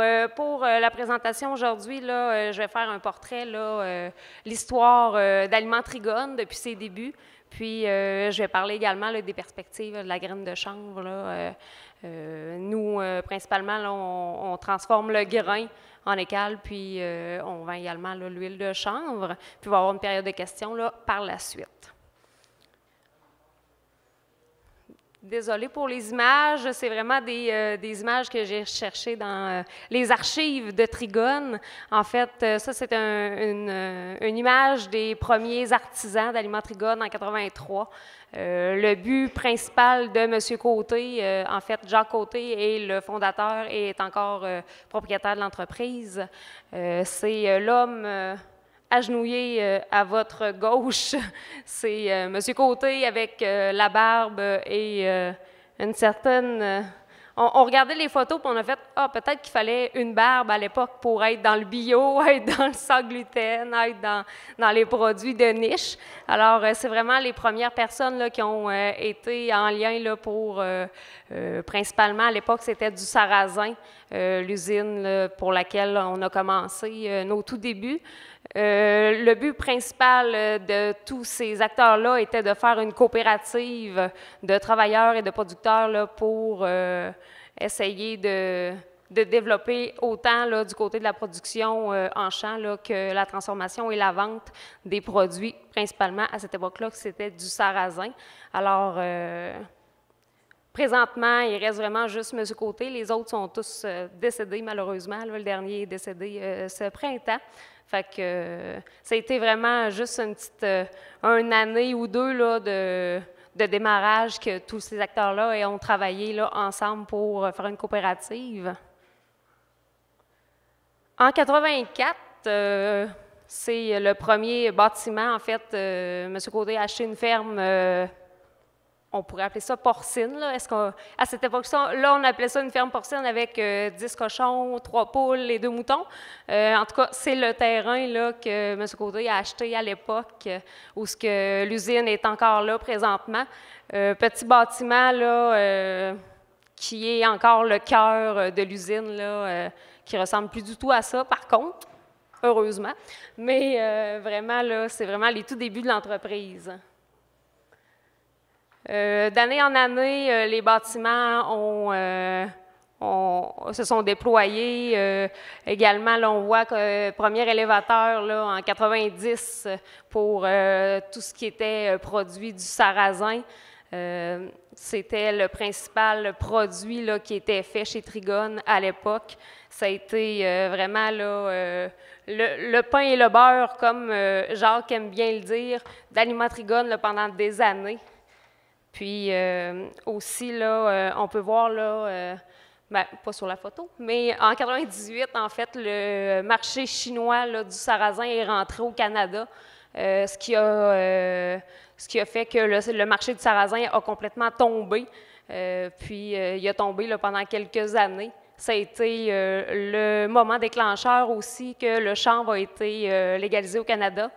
Euh, pour euh, la présentation aujourd'hui, euh, je vais faire un portrait, l'histoire d'Aliment Trigone depuis ses débuts. Puis, je vais parler également des perspectives de la graine de chanvre. nous, principalement, on, transforme le grain en écale, puis on vend également l'huile de chanvre. Puis, il va y avoir une période de questions par la suite. Désolée pour les images, c'est vraiment des, euh, images que j'ai recherchées dans euh, les archives de Trigone. En fait, euh, ça, c'est une, image des premiers artisans d'aliments Trigone en 83. le but principal de M. Côté, en fait, Jacques Côté est le fondateur et est encore propriétaire de l'entreprise. c'est l'homme agenouillé euh, à votre gauche, c'est euh, Monsieur M. Côté avec euh, la barbe et une certaine... On, regardait les photos, pour on a fait, ah, peut-être qu'il fallait une barbe à l'époque pour être dans le bio, être dans le sans gluten, être dans, dans les produits de niche. Alors, c'est vraiment les premières personnes là, qui ont été en lien là, pour, principalement à l'époque, c'était du sarrasin, l'usine pour laquelle on a commencé nos tout débuts. Euh, le but principal euh, de tous ces acteurs-là était de faire une coopérative de travailleurs et de producteurs pour euh, essayer de, développer autant du côté de la production en champ que la transformation et la vente des produits, principalement à cette époque-là, que c'était du sarrasin. Alors, Présentement, il reste vraiment juste M. Côté. Les autres sont tous décédés, malheureusement. le dernier est décédé ce printemps. Fait que euh, ça a été vraiment juste une petite euh, une année ou deux là, de, démarrage que tous ces acteurs-là ont travaillé là, ensemble pour euh, faire une coopérative. En 84, c'est le premier bâtiment, en fait, Monsieur M. Côté a acheté une ferme on pourrait appeler ça porcine. Là. à cette époque-là, on appelait ça une ferme porcine avec 10 euh, cochons, 3 poules et 2 moutons. Euh, en tout cas, c'est le terrain là, que M. Côté a acheté à l'époque, euh, où ce que l'usine est encore là présentement. petit bâtiment là, qui est encore le cœur de l'usine, là, qui ressemble plus du tout à ça, par contre, heureusement. Mais vraiment, là, c'est vraiment les tout débuts de l'entreprise. Euh, d'année en année, euh, les bâtiments euh, se sont déployés. également, l'on on voit que premier élévateur en 90 pour tout ce qui était produit du sarrasin. C'était le principal produit qui était fait chez Trigone à l'époque. Ça a été vraiment le, pain et le beurre, comme Jacques aime bien le dire, d'anima Trigone pendant des années. Puis euh, aussi, là, euh, on peut voir, là, euh, ben, pas sur la photo, mais en 1998, en fait, le marché chinois du sarrasin est rentré au Canada, ce, qui a, ce qui a fait que le, marché du sarrasin a complètement tombé. puis il a tombé pendant quelques années ça a été le moment déclencheur aussi que le chanvre a été légalisé au Canada.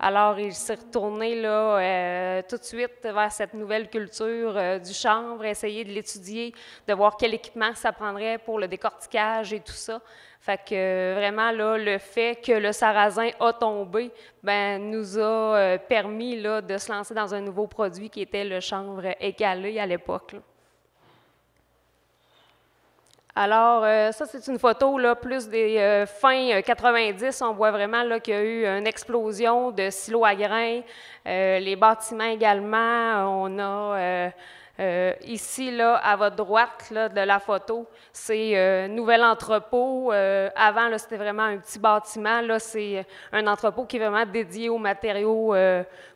Alors, il s'est retourné là, euh, tout de suite vers cette nouvelle culture euh, du chanvre, essayer de l'étudier, de voir quel équipement ça prendrait pour le décortiquage et tout ça. Fait que euh, vraiment, là, le fait que le sarrasin a tombé ben, nous a permis là, de se lancer dans un nouveau produit qui était le chanvre égalé à l'époque. Alors, euh, ça, c'est une photo, là, plus des euh, fins 90. Euh, On voit vraiment qu'il y a eu une explosion de silos à grains, les bâtiments également. On a ici, là, à votre droite là, de la photo, c'est nouvel entrepôt. avant, c'était vraiment un petit bâtiment. Là, c'est un entrepôt qui est vraiment dédié aux matériaux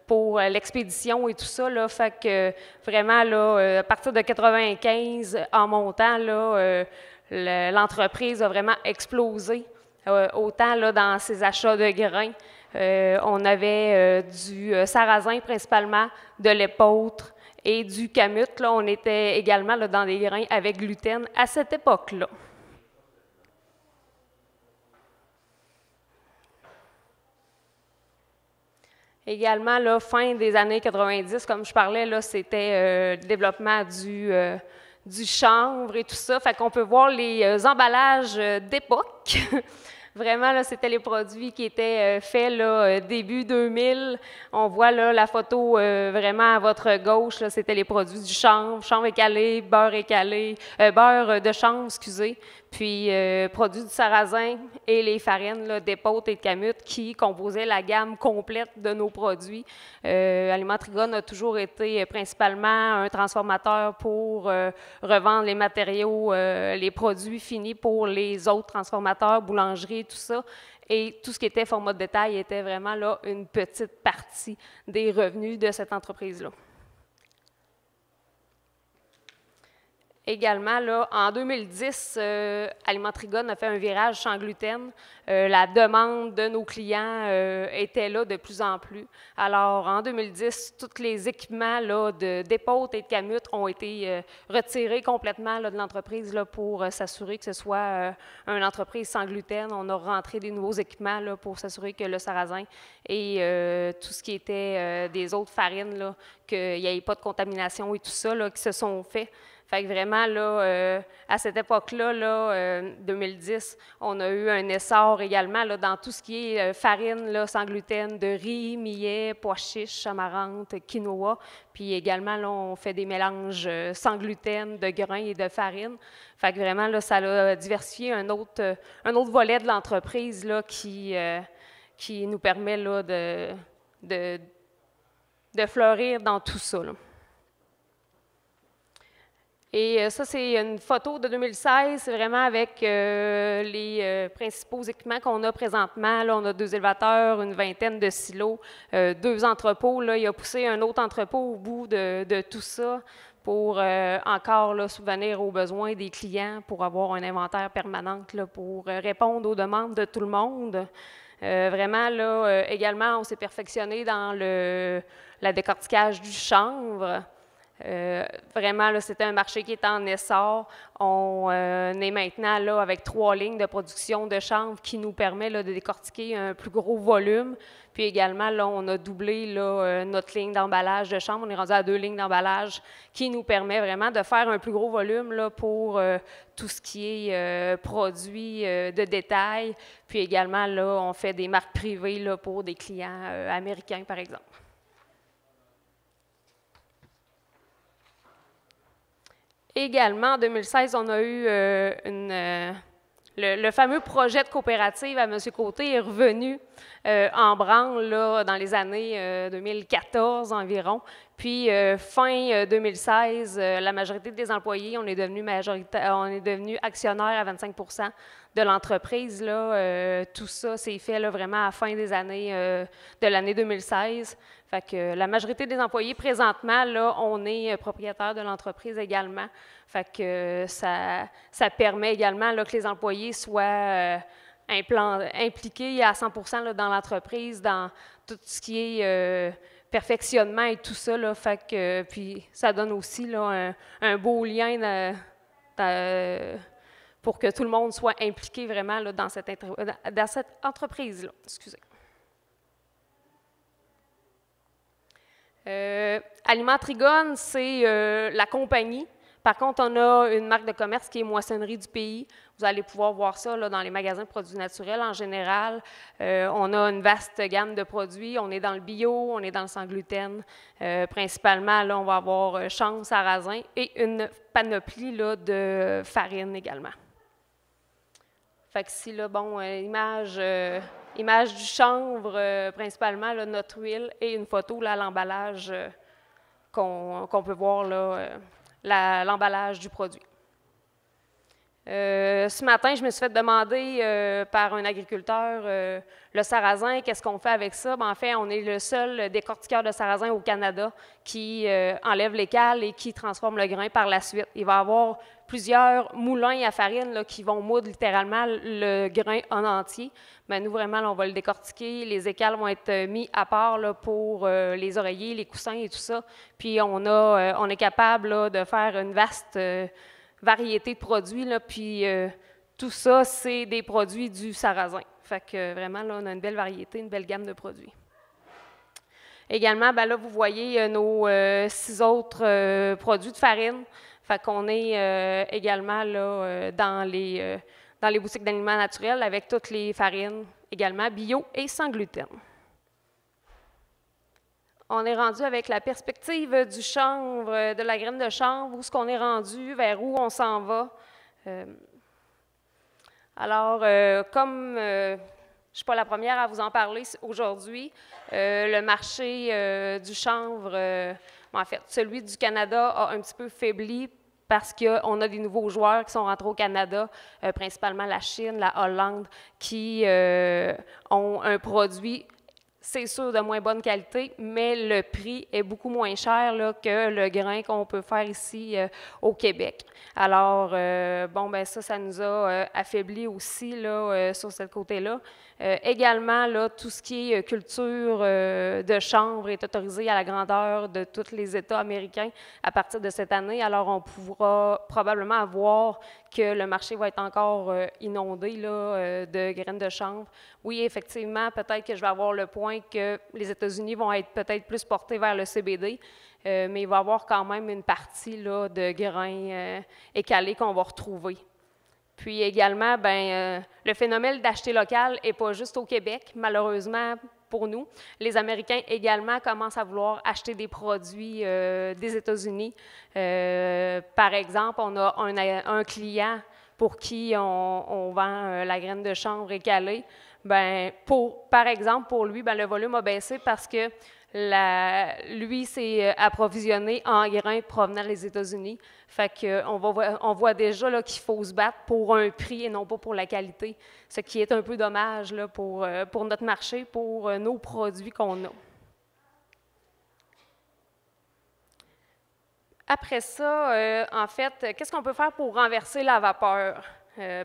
pour l'expédition et tout ça. Là, fait que vraiment, là, à partir de 95, en montant, là, l'entreprise a vraiment explosé, euh, autant là, dans ses achats de grains. Euh, on avait euh, du sarrasin principalement, de l'épeautre et du camut. Là, on était également dans des grains avec gluten à cette époque-là. Également, fin des années 90, comme je parlais, c'était le développement du, du chanvre et tout ça. Fait qu'on peut voir les euh, emballages euh, d'époque. Vraiment, là, c'était les produits qui étaient euh, faits là, début 2000. On voit là, la photo vraiment à votre gauche, là, c'était les produits du chanvre, chanvre écalé, beurre écalé, beurre de chanvre, excusez, puis euh, produits du sarrasin et les farines des d'épaute et de camute qui composaient la gamme complète de nos produits. Euh, Aliment Trigone a toujours été euh, principalement un transformateur pour euh, revendre les matériaux, les produits finis pour les autres transformateurs, boulangeries, tout ça. Et tout ce qui était format de détail était vraiment là une petite partie des revenus de cette entreprise-là. Également, là, en 2010, euh, Aliment Trigone a fait un virage sans gluten. Euh, la demande de nos clients euh, était là de plus en plus. Alors, en 2010, tous les équipements de dépôt et de camute ont été retirés complètement de l'entreprise pour s'assurer que ce soit une entreprise sans gluten. On a rentré des nouveaux équipements pour s'assurer que le sarrasin et tout ce qui était des autres farines, qu'il n'y ait pas de contamination et tout ça, qui se sont faits. Fait que vraiment, là, euh, à cette époque-là, là, 2010, euh, on a eu un essor également là, dans tout ce qui est euh, farine là, sans gluten, de riz, millet, pois chiches, amarante, quinoa. Puis également, là, on fait des mélanges sans gluten de grains et de farine. Fait que vraiment, là, ça a diversifié un autre, volet de l'entreprise là, qui, nous permet là, de, fleurir dans tout ça. Et euh, ça, c'est une photo de 2016, vraiment avec euh, les euh, principaux équipements qu'on a présentement. Là, on a deux élevateurs, une vingtaine de silos, deux entrepôts. Là, il a poussé un autre entrepôt au bout de, tout ça pour encore là, souvenir aux besoins des clients, pour avoir un inventaire permanent, là, pour répondre aux demandes de tout le monde. vraiment, là, également, on s'est perfectionné dans le la décortiquage du chanvre. Euh, vraiment, c'était un marché qui était en essor. On euh, est maintenant là, avec trois lignes de production de chanvre qui nous permet de décortiquer un plus gros volume. Puis également, là, on a doublé euh, notre ligne d'emballage de chambres. On est rendu à deux lignes d'emballage qui nous permet vraiment de faire un plus gros volume pour tout ce qui est produit de détail. Puis également, là, on fait des marques privées pour des clients américains, par exemple. Également, en 2016, on a eu euh, euh, le, fameux projet de coopérative à M. Côté est revenu euh, en branle dans les années 2014 environ. Puis, fin 2016, la majorité des employés, on est devenu, on est devenu actionnaire à 25 de l'entreprise. Tout ça s'est fait vraiment à la fin des années, de l'année 2016. Fait que la majorité des employés présentement, là, on est euh, propriétaire de l'entreprise également. Euh, ça, ça permet également que les employés soient euh, impliqués à 100 là, dans l'entreprise, dans tout ce qui est perfectionnement et tout ça. puis ça donne aussi un, beau lien pour que tout le monde soit impliqué vraiment là, dans cette, cette entreprise-là. Excusez. Euh, Aliment Trigone, c'est euh, la compagnie. Par contre, on a une marque de commerce qui est Moissonnerie du Pays. Vous allez pouvoir voir ça là, dans les magasins de produits naturels en général. Euh, on a une vaste gamme de produits. On est dans le bio, on est dans le sans gluten. Euh, principalement, là, on va avoir champ, sarrasin et une panoplie là, de farine également. Fait si, bon, image. Image du chanvre, euh, principalement, notre huile, et une photo, là, l'emballage euh, qu'on peut voir, euh, l'emballage du produit. Euh, ce matin, je me suis fait demander euh, par un agriculteur euh, le sarrasin, qu'est-ce qu'on fait avec ça? Ben, en fait, on est le seul décortiqueur de sarrasin au Canada qui enlève les cales et qui transforme le grain par la suite. Il va y avoir plusieurs moulins à farine qui vont moudre littéralement le grain en entier. Mais ben, nous, vraiment, on va le décortiquer. Les écales vont être mises à part pour les oreillers, les coussins et tout ça. Puis on, a, on est capable de faire une vaste variété de produits, là, puis euh, tout ça, c'est des produits du sarrasin. Fait que euh, vraiment, là, on a une belle variété, une belle gamme de produits. Également, ben là, vous voyez euh, nos six autres produits de farine. Fait qu'on est également là, dans, les, dans les boutiques d'aliments naturels avec toutes les farines, également bio et sans gluten on est rendu avec la perspective du chanvre, de la graine de chanvre, où ce qu'on est rendu, vers où on s'en va. Euh, alors, euh, comme euh, je ne suis pas la première à vous en parler aujourd'hui, le marché du chanvre, en fait, celui du Canada a un petit peu faibli parce qu'on a des nouveaux joueurs qui sont rentrés au Canada, principalement la Chine, la Hollande, qui ont un produit c'est sûr de moins bonne qualité, mais le prix est beaucoup moins cher que le grain qu'on peut faire ici euh, au Québec. Alors, euh, bon, ben ça, ça nous a euh, affaiblis affaibli aussi là, sur ce côté-là. également, là, tout ce qui est culture de chanvre est autorisé à la grandeur de tous les États américains à partir de cette année. Alors, on pourra probablement avoir que le marché va être encore euh, inondé là, euh, de graines de chanvre. Oui, effectivement, peut-être que je vais avoir le point que les États-Unis vont être peut-être plus portés vers le CBD, euh, mais il va y avoir quand même une partie là, de grains écalés qu'on va retrouver. Puis également, ben, le phénomène d'acheter local n'est pas juste au Québec. Malheureusement, pour nous. Les Américains également commencent à vouloir acheter des produits euh, des États-Unis. Euh, par exemple, on a un, client pour qui on, vend euh, la graine de chanvre et calée. Ben, pour, par exemple, pour lui, ben, le volume a baissé parce que lui s'est euh, approvisionné en grains provenant des États-Unis. Fait qu'on euh, on voit déjà qu'il faut se battre pour un prix et non pas pour la qualité, ce qui est un peu dommage euh, pour, notre marché, pour nos produits qu'on a. Après ça, en fait, qu'est-ce qu'on peut faire pour renverser la vapeur?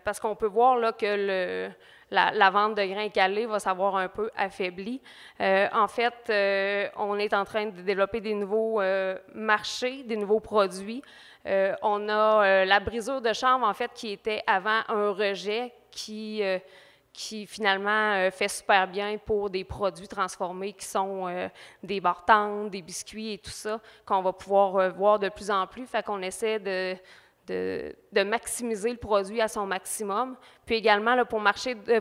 parce qu'on peut voir que le, la, vente de grains calés va s'avoir un peu affaiblie. Euh, en fait, euh, on est en train de développer des nouveaux euh, marchés, des nouveaux produits. on a la brisure de chambre, en fait, qui était avant un rejet qui qui finalement fait super bien pour des produits transformés qui sont des bartendes, des biscuits et tout ça, qu'on va pouvoir voir de plus en plus. Fait qu'on essaie de, de, maximiser le produit à son maximum. Puis également, pour,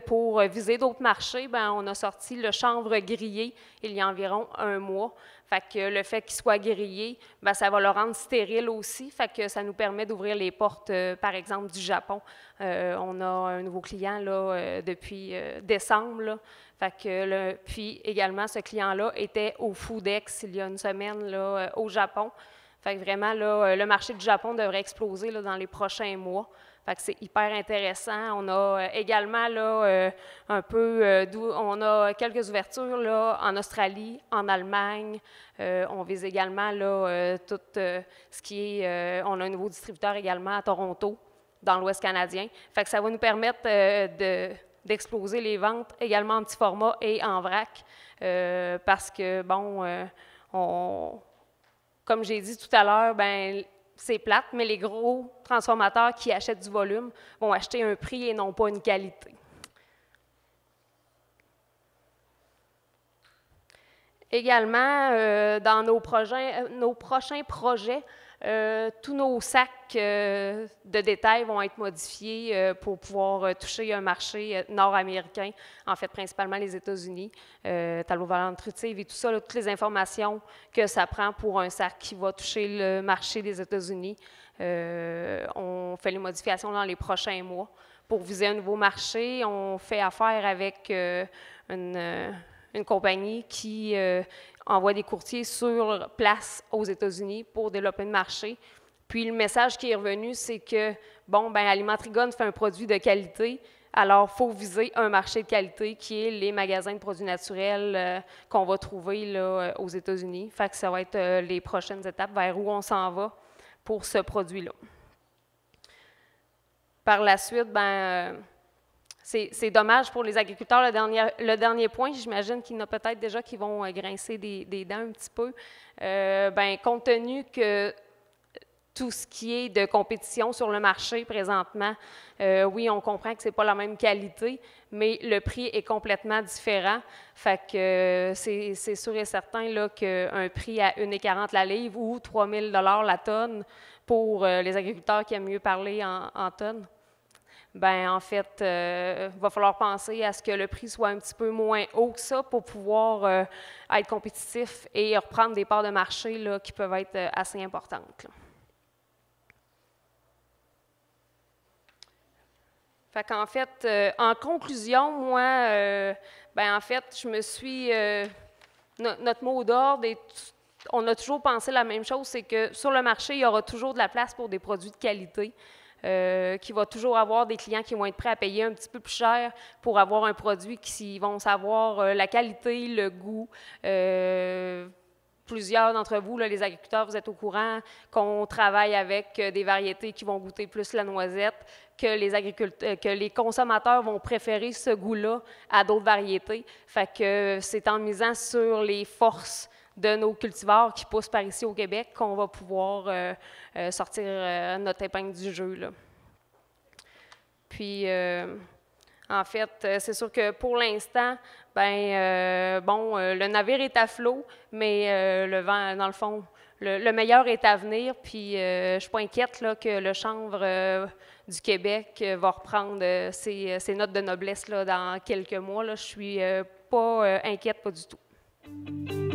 pour viser d'autres marchés, ben, on a sorti le chanvre grillé il y a environ un mois. Fait que le fait qu'il soit grillé, ben, ça va le rendre stérile aussi. Fait que ça nous permet d'ouvrir les portes, euh, par exemple, du Japon. Euh, on a un nouveau client là, euh, depuis décembre. que puis également, ce client-là était au Foodex il y a une semaine là, au Japon. Fait que vraiment, là, euh, le marché du Japon devrait exploser là, dans les prochains mois. Fait que c'est hyper intéressant. On a euh, également là, euh, un peu, on a quelques ouvertures là, en Australie, en Allemagne. on vise également là, tout ce qui est, on a un nouveau distributeur également à Toronto, dans l'Ouest canadien. Fait que ça va nous permettre de d'exploser les ventes également en petit format et en vrac parce que bon, on comme j'ai dit tout à l'heure, ben, c'est plate, mais les gros transformateurs qui achètent du volume vont acheter un prix et non pas une qualité. Également, euh, dans nos, projets, euh, nos prochains projets, euh, tous nos sacs euh, de détails vont être modifiés euh, pour pouvoir toucher un marché nord-américain, en fait principalement les États-Unis, euh, valeur et tout ça, toutes les informations que ça prend pour un sac qui va toucher le marché des États-Unis. on fait les modifications dans les prochains mois pour viser un nouveau marché. On fait affaire avec une une compagnie qui euh, envoie des courtiers sur place aux États-Unis pour développer le marché. Puis le message qui est revenu, c'est que, bon, ben Alimentrigone fait un produit de qualité, alors il faut viser un marché de qualité qui est les magasins de produits naturels euh, qu'on va trouver là, euh, aux États-Unis. Fait que ça va être les prochaines étapes vers où on s'en va pour ce produit-là. Par la suite, ben, c'est dommage pour les agriculteurs. Le dernier, le dernier point, j'imagine qu'il y en a peut-être déjà qui vont euh, grincer des, des dents un petit peu. Euh, ben, compte tenu que tout ce qui est de compétition sur le marché présentement. Euh, oui, on comprend que ce n'est pas la même qualité, mais le prix est complètement différent. Fait que c'est sûr et certain qu'un prix à 1,40 la livre ou 3 000 la tonne pour les agriculteurs qui aiment mieux parler en, en tonnes, ben en fait, il euh, va falloir penser à ce que le prix soit un petit peu moins haut que ça pour pouvoir euh, être compétitif et reprendre des parts de marché là, qui peuvent être euh, assez importantes. Fait qu'en fait, en conclusion, moi, ben en fait, je me suis... notre mot d'ordre on a toujours pensé la même chose, c'est que sur le marché, il y aura toujours de la place pour des produits de qualité. Euh, qui va toujours avoir des clients qui vont être prêts à payer un petit peu plus cher pour avoir un produit qui vont savoir euh, la qualité, le goût. Euh, plusieurs d'entre vous, les agriculteurs, vous êtes au courant qu'on travaille avec des variétés qui vont goûter plus la noisette, que les, que les consommateurs vont préférer ce goût-là à d'autres variétés. Fait que c'est en misant sur les forces de nos cultivars qui poussent par ici au Québec qu'on va pouvoir euh, euh, sortir euh, notre épingle du jeu. Puis, en fait, c'est sûr que pour l'instant, ben bon, le navire est à flot, mais le vent, dans le fond, le, meilleur est à venir. Puis, je ne suis pas inquiète là, que le chanvre du Québec va reprendre ses, notes de noblesse là, dans quelques mois. Je ne suis pas inquiète, pas du tout.